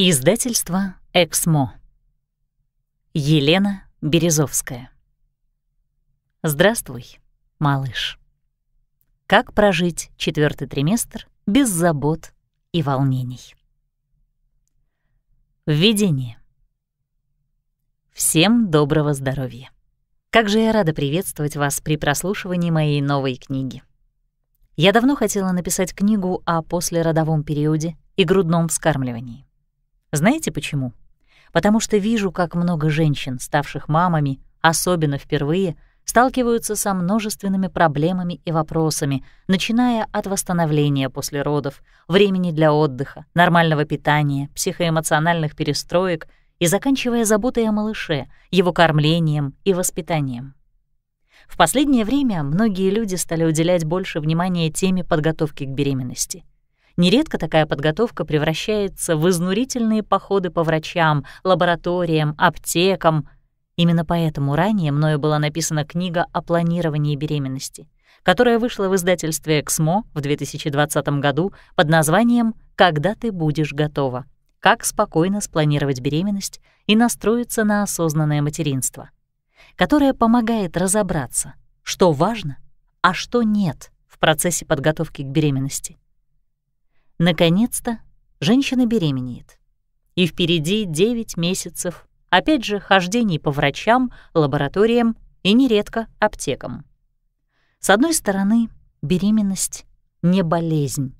Издательство «Эксмо». Елена Березовская. Здравствуй, малыш. Как прожить четвертый триместр без забот и волнений? Введение. Всем доброго здоровья. Как же я рада приветствовать вас при прослушивании моей новой книги. Я давно хотела написать книгу о послеродовом периоде и грудном вскармливании. Знаете почему? Потому что вижу, как много женщин, ставших мамами, особенно впервые, сталкиваются со множественными проблемами и вопросами, начиная от восстановления после родов, времени для отдыха, нормального питания, психоэмоциональных перестроек и заканчивая заботой о малыше, его кормлением и воспитанием. В последнее время многие люди стали уделять больше внимания теме подготовки к беременности — Нередко такая подготовка превращается в изнурительные походы по врачам, лабораториям, аптекам. Именно поэтому ранее мною была написана книга о планировании беременности, которая вышла в издательстве «Эксмо» в 2020 году под названием «Когда ты будешь готова. Как спокойно спланировать беременность и настроиться на осознанное материнство», которая помогает разобраться, что важно, а что нет в процессе подготовки к беременности. Наконец-то женщина беременеет. И впереди 9 месяцев, опять же, хождений по врачам, лабораториям и нередко аптекам. С одной стороны, беременность — не болезнь.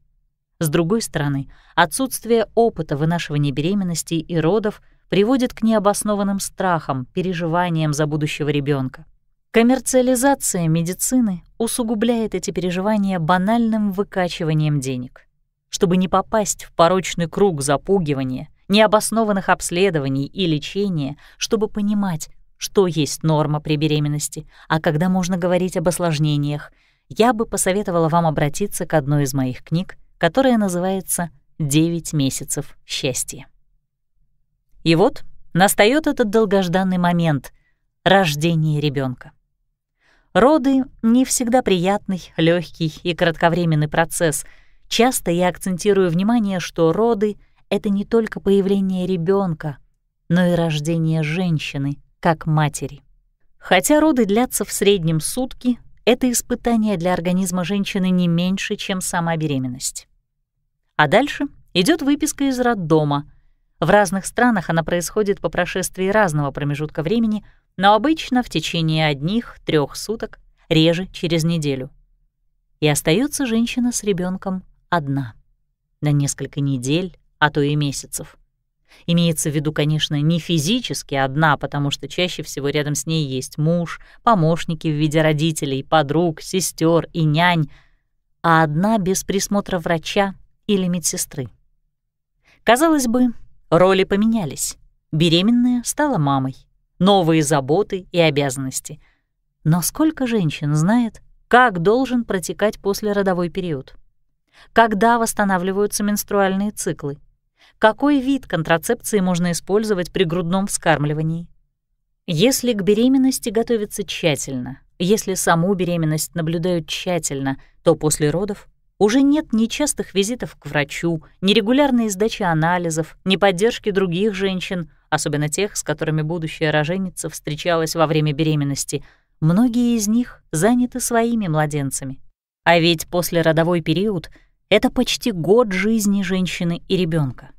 С другой стороны, отсутствие опыта вынашивания беременности и родов приводит к необоснованным страхам, переживаниям за будущего ребенка. Коммерциализация медицины усугубляет эти переживания банальным выкачиванием денег чтобы не попасть в порочный круг запугивания, необоснованных обследований и лечения, чтобы понимать, что есть норма при беременности, а когда можно говорить об осложнениях, я бы посоветовала вам обратиться к одной из моих книг, которая называется «Девять месяцев счастья». И вот настает этот долгожданный момент — рождение ребенка. Роды — не всегда приятный, легкий и кратковременный процесс — Часто я акцентирую внимание, что роды — это не только появление ребенка, но и рождение женщины, как матери. Хотя роды длятся в среднем сутки, это испытание для организма женщины не меньше, чем сама беременность. А дальше идет выписка из роддома. В разных странах она происходит по прошествии разного промежутка времени, но обычно в течение одних трех суток, реже через неделю. И остается женщина с ребенком одна. На несколько недель, а то и месяцев. Имеется в виду, конечно, не физически одна, потому что чаще всего рядом с ней есть муж, помощники в виде родителей, подруг, сестер и нянь, а одна без присмотра врача или медсестры. Казалось бы, роли поменялись. Беременная стала мамой, новые заботы и обязанности. Но сколько женщин знает, как должен протекать послеродовой период? Когда восстанавливаются менструальные циклы? Какой вид контрацепции можно использовать при грудном вскармливании? Если к беременности готовиться тщательно, если саму беременность наблюдают тщательно, то после родов уже нет ни частых визитов к врачу, ни регулярной сдачи анализов, ни поддержки других женщин, особенно тех, с которыми будущая роженица встречалась во время беременности. Многие из них заняты своими младенцами. А ведь после родовой период это почти год жизни женщины и ребенка.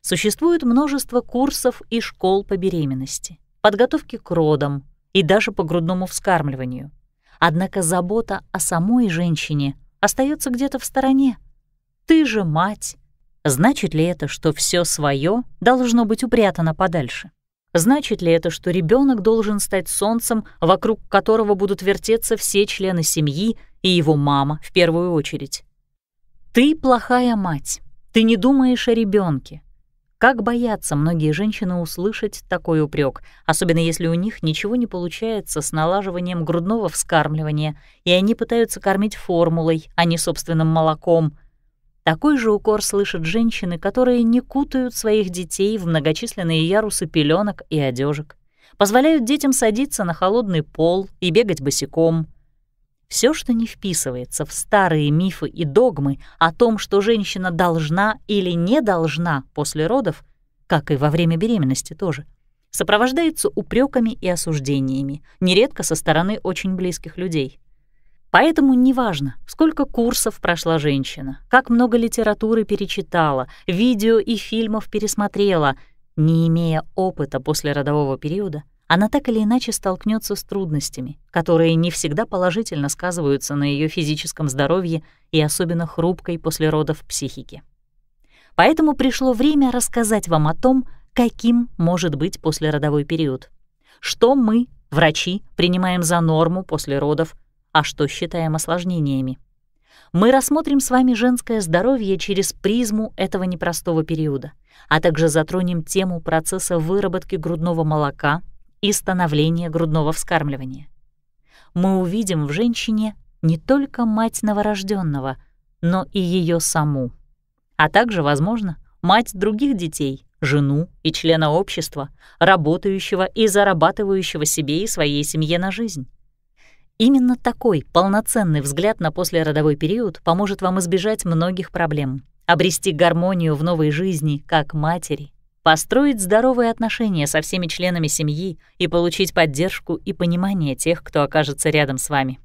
Существует множество курсов и школ по беременности, подготовке к родам и даже по грудному вскармливанию. Однако забота о самой женщине остается где-то в стороне. Ты же мать. Значит ли это, что все свое должно быть упрятано подальше? Значит ли это, что ребенок должен стать солнцем, вокруг которого будут вертеться все члены семьи и его мама в первую очередь? «Ты плохая мать. Ты не думаешь о ребенке. Как боятся многие женщины услышать такой упрек, особенно если у них ничего не получается с налаживанием грудного вскармливания, и они пытаются кормить формулой, а не собственным молоком. Такой же укор слышат женщины, которые не кутают своих детей в многочисленные ярусы пеленок и одежек, позволяют детям садиться на холодный пол и бегать босиком — все, что не вписывается в старые мифы и догмы о том, что женщина должна или не должна после родов, как и во время беременности тоже, сопровождается упреками и осуждениями, нередко со стороны очень близких людей. Поэтому неважно, сколько курсов прошла женщина, как много литературы перечитала, видео и фильмов пересмотрела, не имея опыта после родового периода, она так или иначе столкнется с трудностями, которые не всегда положительно сказываются на ее физическом здоровье и особенно хрупкой после родов психике. Поэтому пришло время рассказать вам о том, каким может быть послеродовой период, что мы, врачи, принимаем за норму после родов, а что считаем осложнениями. Мы рассмотрим с вами женское здоровье через призму этого непростого периода, а также затронем тему процесса выработки грудного молока и становление грудного вскармливания. Мы увидим в женщине не только мать новорожденного, но и ее саму, а также, возможно, мать других детей, жену и члена общества, работающего и зарабатывающего себе и своей семье на жизнь. Именно такой полноценный взгляд на послеродовой период поможет вам избежать многих проблем, обрести гармонию в новой жизни как матери Построить здоровые отношения со всеми членами семьи и получить поддержку и понимание тех, кто окажется рядом с вами.